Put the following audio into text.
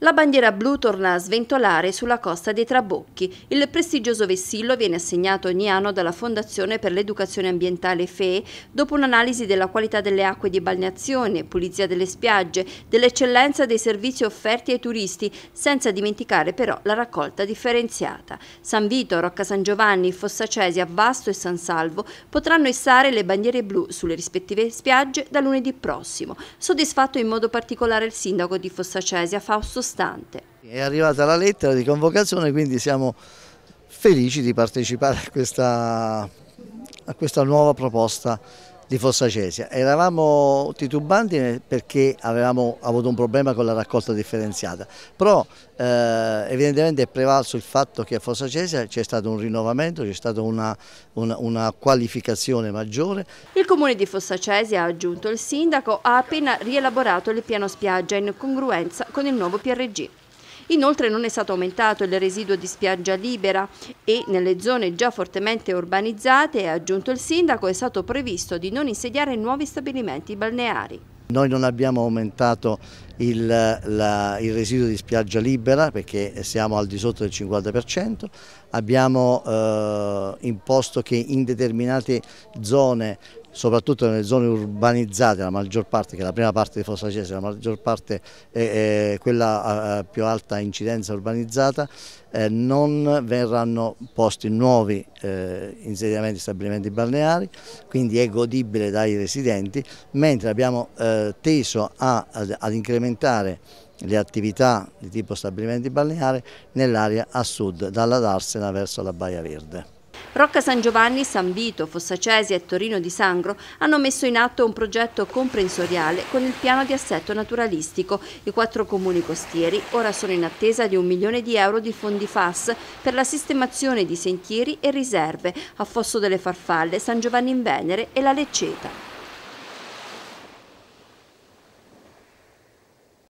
La bandiera blu torna a sventolare sulla costa dei Trabocchi. Il prestigioso vessillo viene assegnato ogni anno dalla Fondazione per l'Educazione Ambientale FE dopo un'analisi della qualità delle acque di balneazione, pulizia delle spiagge, dell'eccellenza dei servizi offerti ai turisti, senza dimenticare però la raccolta differenziata. San Vito, Rocca San Giovanni, Fossacesi, Abbasto e San Salvo potranno issare le bandiere blu sulle rispettive spiagge da lunedì prossimo. Soddisfatto in modo particolare il sindaco di Fossacesi, Fausto costante. È arrivata la lettera di convocazione, quindi siamo felici di partecipare a questa, a questa nuova proposta di Fossa Cesia. Eravamo titubanti perché avevamo avuto un problema con la raccolta differenziata, però eh, evidentemente è prevalso il fatto che a Fossa Cesia c'è stato un rinnovamento, c'è stata una, una, una, qualificazione maggiore. Il comune di Fossa Cesia, ha aggiunto il sindaco, ha appena rielaborato il piano spiaggia in congruenza con il nuovo PRG. Inoltre non è stato aumentato il residuo di spiaggia libera e nelle zone già fortemente urbanizzate, ha aggiunto il sindaco, è stato previsto di non insediare nuovi stabilimenti balneari. Noi non abbiamo aumentato il, la, il, residuo di spiaggia libera perché siamo al di sotto del 50%, abbiamo eh, imposto che in determinate zone soprattutto nelle zone urbanizzate, la maggior parte, che è la prima parte di Fossacese, la maggior parte è, è quella a più alta incidenza urbanizzata, eh, non verranno posti nuovi eh, insediamenti e stabilimenti balneari, quindi è godibile dai residenti, mentre abbiamo eh, teso a, ad, ad incrementare le attività di tipo stabilimenti balneari nell'area a sud, dalla Darsena verso la Baia Verde. Rocca San Giovanni, San Vito, Fossacesi e Torino di Sangro hanno messo in atto un progetto comprensoriale con il piano di assetto naturalistico. I quattro comuni costieri ora sono in attesa di un milione di euro di fondi FAS per la sistemazione di sentieri e riserve a Fosso delle Farfalle, San Giovanni in Venere e la Lecceta.